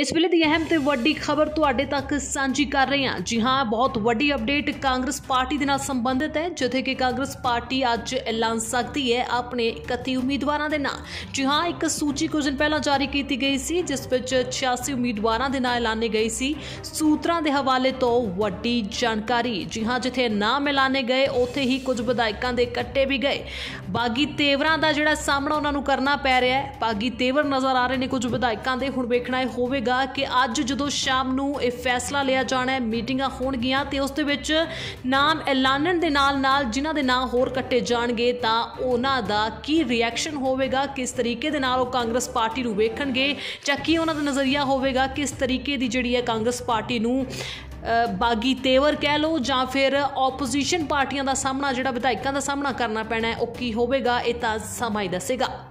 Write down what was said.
ਇਸ ਵੇਲੇ ਦੀ ਅਹਿਮ ਤੇ ਵੱਡੀ ਖਬਰ ਤੁਹਾਡੇ ਤੱਕ ਸਾਂਝੀ ਕਰ ਰਹੇ ਹਾਂ ਜੀ ਹਾਂ ਬਹੁਤ ਵੱਡੀ ਅਪਡੇਟ ਕਾਂਗਰਸ ਪਾਰਟੀ ਦੇ ਨਾਲ ਸੰਬੰਧਿਤ ਹੈ ਜਿੱਥੇ ਕਿ ਕਾਂਗਰਸ ਪਾਰਟੀ ਅੱਜ ਐਲਾਨ ਸਕਦੀ ਹੈ ਆਪਣੇ 31 ਉਮੀਦਵਾਰਾਂ ਦੇ ਨਾਂ ਜੀ ਹਾਂ ਇੱਕ ਸੂਚੀ ਕੁਝ ਦਿਨ ਪਹਿਲਾਂ ਜਾਰੀ ਕੀਤੀ ਗਈ ਸੀ ਜਿਸ ਵਿੱਚ 86 ਉਮੀਦਵਾਰਾਂ ਦੇ ਨਾਂ ਐਲਾਨੇ ਗਏ ਸੀ ਸੂਤਰਾਂ ਦੇ ਹਵਾਲੇ ਤੋਂ ਵੱਡੀ ਜਾਣਕਾਰੀ ਜੀ ਹਾਂ ਜਿੱਥੇ ਨਾਮ ਐਲਾਨੇ ਗਏ ਉੱਥੇ ਹੀ ਕੁਝ ਵਿਧਾਇਕਾਂ ਦੇ ਕੱਟੇ ਵੀ ਗਏ ਬਾਗੀ ਤੇਵਰਾਂ ਦਾ ਜਿਹੜਾ ਸਾਹਮਣਾ ਉਹਨਾਂ ਨੂੰ ਕਰਨਾ ਪੈ ਰਿਹਾ ਹੈ ਬਾਗੀ ਤੇਵਰ ਨਜ਼ਰ ਆ ਰਹੇ ਨੇ ਕੁਝ ਵਿਧਾਇਕਾਂ ਦੇ ਹੁਣ ਵੇਖਣਾ ਹੈ ਹੋਵੇ ਹੋਵੇਗਾ ਕਿ ਅੱਜ ਜਦੋਂ ਸ਼ਾਮ ਨੂੰ ਇਹ ਫੈਸਲਾ ਲਿਆ ਜਾਣਾ ਹੈ ਮੀਟਿੰਗਾਂ ਹੋਣਗੀਆਂ ਤੇ ਉਸ ਦੇ ਵਿੱਚ ਨਾਮ ਐਲਾਨਣ ਦੇ ਨਾਲ-ਨਾਲ ਜਿਨ੍ਹਾਂ ਦੇ ਨਾਮ ਹੋਰ ਕੱਟੇ ਜਾਣਗੇ ਤਾਂ ਉਹਨਾਂ ਦਾ ਕੀ ਰਿਐਕਸ਼ਨ ਹੋਵੇਗਾ ਕਿਸ ਤਰੀਕੇ ਦੇ ਨਾਲ ਉਹ ਕਾਂਗਰਸ ਪਾਰਟੀ ਨੂੰ ਵੇਖਣਗੇ ਜਾਂ ਕੀ ਉਹਨਾਂ ਦਾ ਨਜ਼ਰੀਆ ਹੋਵੇਗਾ ਕਿਸ ਤਰੀਕੇ ਦੀ ਜਿਹੜੀ ਹੈ ਕਾਂਗਰਸ ਪਾਰਟੀ ਨੂੰ ਬਾਗੀ ਤੇਵਰ ਕਹਿ ਲਓ ਜਾਂ ਫਿਰ ਆਪੋਜੀਸ਼ਨ ਪਾਰਟੀਆਂ ਦਾ ਸਾਹਮਣਾ ਜਿਹੜਾ ਵਿਧਾਇਕਾਂ ਦਾ ਸਾਹਮਣਾ ਕਰਨਾ ਪੈਣਾ ਹੈ ਉਹ ਕੀ ਹੋਵੇਗਾ ਇਹ ਤਾਂ ਸਮਾਂ ਹੀ ਦੱਸੇਗਾ